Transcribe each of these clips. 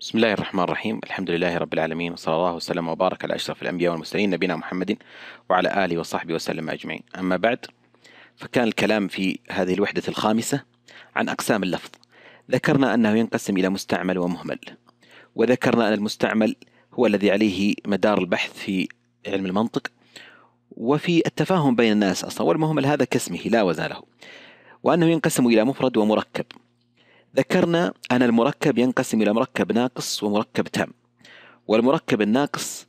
بسم الله الرحمن الرحيم الحمد لله رب العالمين وصلى الله وسلم وبارك على أشرف الأنبياء والمرسلين نبينا محمد وعلى آله وصحبه وسلم أجمعين أما بعد فكان الكلام في هذه الوحدة الخامسة عن أقسام اللفظ ذكرنا أنه ينقسم إلى مستعمل ومهمل وذكرنا أن المستعمل هو الذي عليه مدار البحث في علم المنطق وفي التفاهم بين الناس أصلا والمهمل هذا كاسمه لا وزن له وأنه ينقسم إلى مفرد ومركب ذكرنا أن المركب ينقسم إلى مركب ناقص ومركب تام والمركب الناقص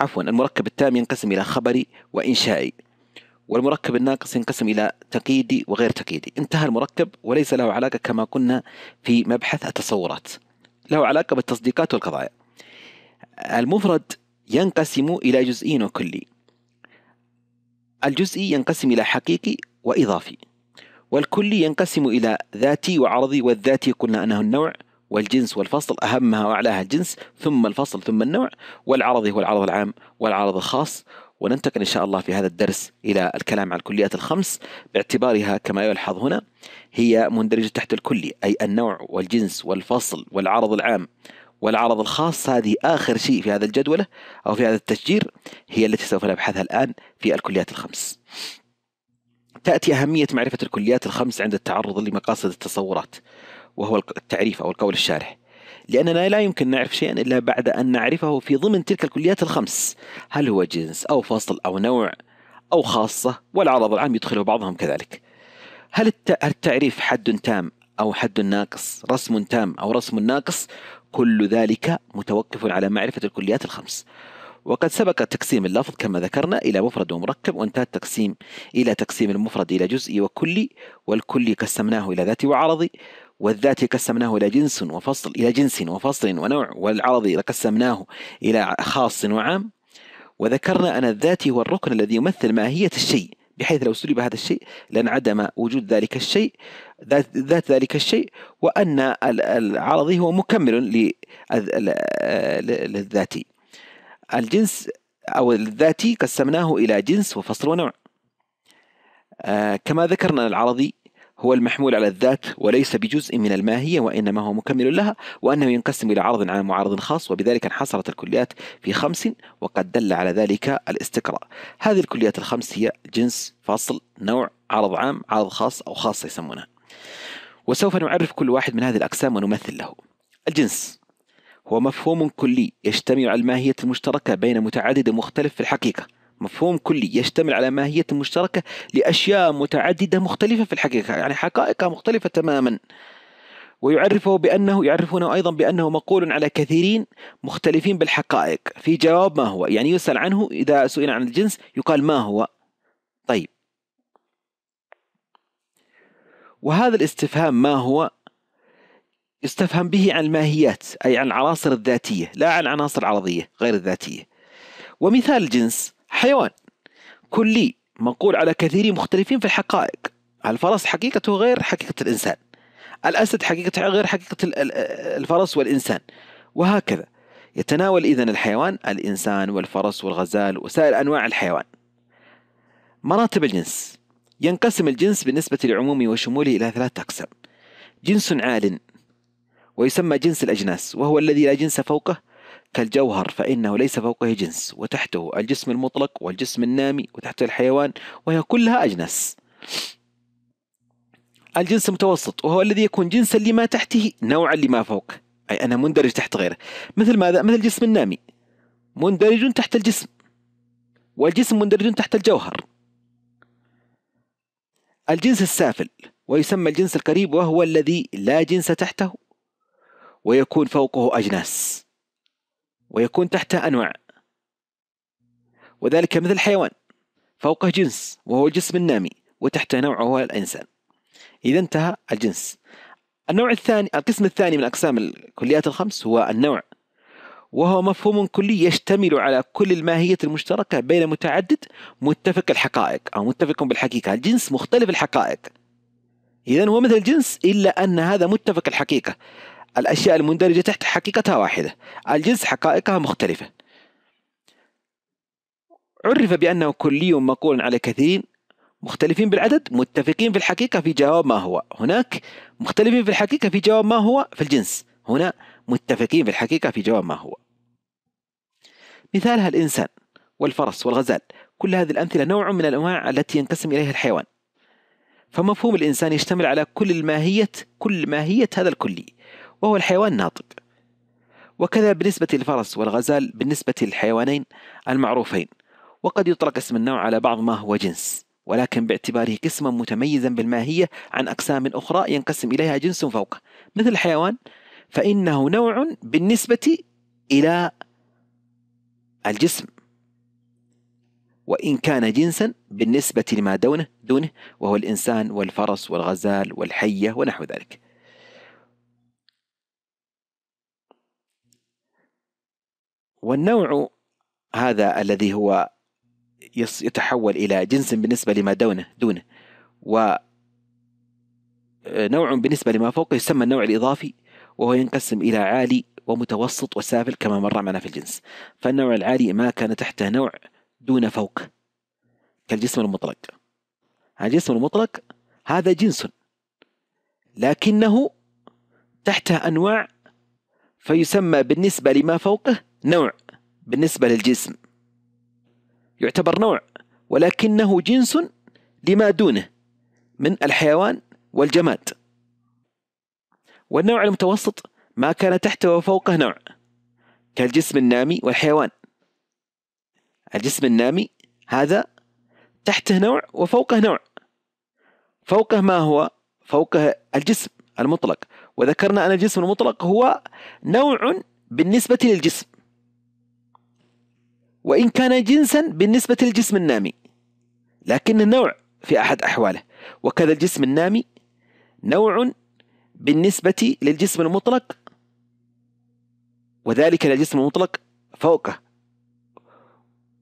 عفوا المركب التام ينقسم إلى خبري وإنشائي والمركب الناقص ينقسم إلى تقييدي وغير تقييدي انتهى المركب وليس له علاقة كما قلنا في مبحث التصورات له علاقة بالتصديقات والقضايا المفرد ينقسم إلى جزئي وكلي الجزئي ينقسم إلى حقيقي وإضافي والكل ينقسم إلى ذاتي وعرضي والذاتي قلنا أنه النوع والجنس والفصل أهمها وأعلاها الجنس ثم الفصل ثم النوع والعرضي هو العرض العام والعرض الخاص وننتقل إن شاء الله في هذا الدرس إلى الكلام عن الكليات الخمس باعتبارها كما يلحظ هنا هي مندرجة تحت الكلي أي النوع والجنس والفصل والعرض العام والعرض الخاص هذه آخر شيء في هذا الجدولة أو في هذا التشجير هي التي سوف نبحثها الآن في الكليات الخمس تأتي أهمية معرفة الكليات الخمس عند التعرض لمقاصد التصورات وهو التعريف أو القول الشارح لأننا لا يمكن نعرف شيئا إلا بعد أن نعرفه في ضمن تلك الكليات الخمس هل هو جنس أو فصل أو نوع أو خاصة والعرض العام يدخله بعضهم كذلك هل التعريف حد تام أو حد ناقص رسم تام أو رسم ناقص كل ذلك متوقف على معرفة الكليات الخمس وقد سبق تقسيم اللفظ كما ذكرنا إلى مفرد ومركب وانتهى التقسيم إلى تقسيم المفرد إلى جزئي وكلي والكلي قسمناه إلى ذاتي وعرضي والذاتي قسمناه إلى جنس وفصل إلى جنس وفصل ونوع والعرضي قسمناه إلى خاص وعام وذكرنا أن الذاتي هو الركن الذي يمثل ماهية الشيء بحيث لو سلب هذا الشيء لانعدم وجود ذلك الشيء ذات, ذات ذلك الشيء وأن العرضي هو مكمل للذاتي الجنس أو الذاتي قسمناه إلى جنس وفصل ونوع آه كما ذكرنا العرضي هو المحمول على الذات وليس بجزء من الماهية وإنما هو مكمل لها وأنه ينقسم إلى عرض عام وعرض خاص وبذلك انحصرت الكليات في خمس وقد دل على ذلك الاستقراء هذه الكليات الخمس هي جنس فصل نوع عرض عام عرض خاص أو خاصة يسمونها وسوف نعرف كل واحد من هذه الأقسام ونمثل له الجنس هو مفهوم كلي يشتمل على الماهية المشتركة بين متعدد مختلف في الحقيقة مفهوم كلي يشتمل على ماهية مشتركة لأشياء متعددة مختلفة في الحقيقة يعني حقائق مختلفة تماما ويعرفه بأنه يعرفونه أيضا بأنه مقول على كثيرين مختلفين بالحقائق في جواب ما هو يعني يسأل عنه إذا سئل عن الجنس يقال ما هو طيب وهذا الاستفهام ما هو يستفهم به عن الماهيات أي عن العناصر الذاتية لا عن عناصر عرضية غير الذاتية ومثال الجنس حيوان كلي منقول على كثيرين مختلفين في الحقائق الفرس حقيقته غير حقيقة الإنسان الأسد حقيقته غير حقيقة الفرس والإنسان وهكذا يتناول إذن الحيوان الإنسان والفرس والغزال وسائر أنواع الحيوان مراتب الجنس ينقسم الجنس بالنسبة لعمومه وشموله إلى ثلاثة أقسام جنس عال ويسمى جنس الأجناس وهو الذي لا جنس فوقه كالجوهر فإنه ليس فوقه جنس وتحته الجسم المطلق والجسم النامي وتحته الحيوان وهي كلها أجناس الجنس المتوسط وهو الذي يكون جنسا لما تحته نوعا لما فوق أي أنا مندرج تحت غيره مثل ماذا؟ مثل الجسم النامي مندرج تحت الجسم والجسم مندرج تحت الجوهر الجنس السافل ويسمى الجنس القريب وهو الذي لا جنس تحته ويكون فوقه أجناس ويكون تحته أنواع وذلك مثل الحيوان فوقه جنس وهو الجسم النامي وتحته نوع وهو الإنسان إذا انتهى الجنس النوع الثاني القسم الثاني من أقسام الكليات الخمس هو النوع وهو مفهوم كلي يشتمل على كل الماهية المشتركة بين متعدد متفق الحقائق أو متفق بالحقيقة الجنس مختلف الحقائق إذا هو مثل الجنس إلا أن هذا متفق الحقيقة الأشياء المندرجة تحت حقيقتها واحدة الجنس حقائقها مختلفة عرف بأنه كلي مقول على كثيرين مختلفين بالعدد متفقين في الحقيقة في جواب ما هو هناك مختلفين في الحقيقة في جواب ما هو في الجنس هنا متفقين في الحقيقة في جواب ما هو مثالها الإنسان والفرس والغزال كل هذه الأمثلة نوع من الأنواع التي ينقسم إليها الحيوان فمفهوم الإنسان يشتمل على كل ماهية كل ماهية هذا الكلي وهو الحيوان الناطق وكذا بالنسبة للفرس والغزال بالنسبة للحيوانين المعروفين وقد يطلق اسم النوع على بعض ما هو جنس ولكن باعتباره قسما متميزا بالماهية عن أقسام أخرى ينقسم إليها جنس فوقه مثل الحيوان فإنه نوع بالنسبة إلى الجسم وإن كان جنسا بالنسبة لما دونه دونه وهو الإنسان والفرس والغزال والحية ونحو ذلك والنوع هذا الذي هو يتحول إلى جنس بالنسبة لما دونه دونه و آه، نوع بالنسبة لما فوقه يسمى النوع الإضافي وهو ينقسم إلى عالي ومتوسط وسافل كما مر معنا في الجنس فالنوع العالي ما كان تحته نوع دون فوق كالجسم المطلق الجسم المطلق هذا جنس لكنه تحته أنواع فيسمى بالنسبة لما فوقه نوع بالنسبة للجسم يعتبر نوع ولكنه جنس لما دونه من الحيوان والجماد والنوع المتوسط ما كان تحته وفوقه نوع كالجسم النامي والحيوان الجسم النامي هذا تحته نوع وفوقه نوع فوقه ما هو فوقه الجسم المطلق وذكرنا أن الجسم المطلق هو نوع بالنسبة للجسم وإن كان جنسا بالنسبة للجسم النامي لكن النوع في أحد أحواله وكذا الجسم النامي نوع بالنسبة للجسم المطلق وذلك للجسم المطلق فوقه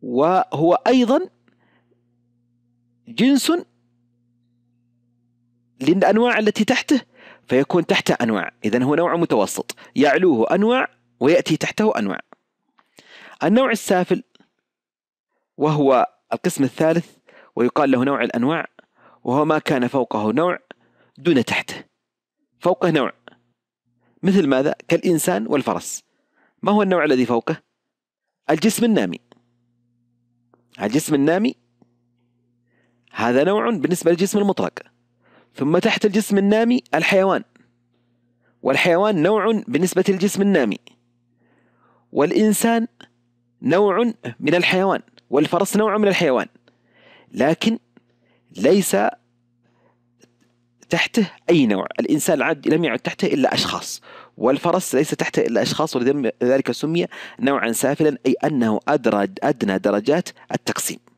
وهو أيضا جنس للأنواع التي تحته فيكون تحته أنواع إذا هو نوع متوسط يعلوه أنواع ويأتي تحته أنواع النوع السافل وهو القسم الثالث ويقال له نوع الأنواع وهو ما كان فوقه نوع دون تحته فوقه نوع مثل ماذا كالإنسان والفرس ما هو النوع الذي فوقه الجسم النامي الجسم النامي هذا نوع بالنسبة للجسم المطلق ثم تحت الجسم النامي الحيوان والحيوان نوع بالنسبة للجسم النامي والإنسان نوع من الحيوان والفرس نوع من الحيوان لكن ليس تحته أي نوع الإنسان لم يعد تحته إلا أشخاص والفرس ليس تحته إلا أشخاص ولذلك سمي نوعا سافلا أي أنه أدرى أدنى درجات التقسيم